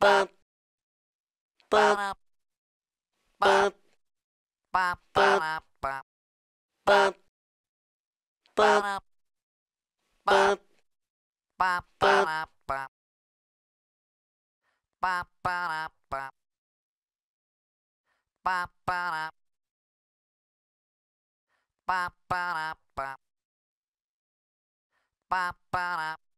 ba ba bop ba ba ba ba ba ba ba ba ba ba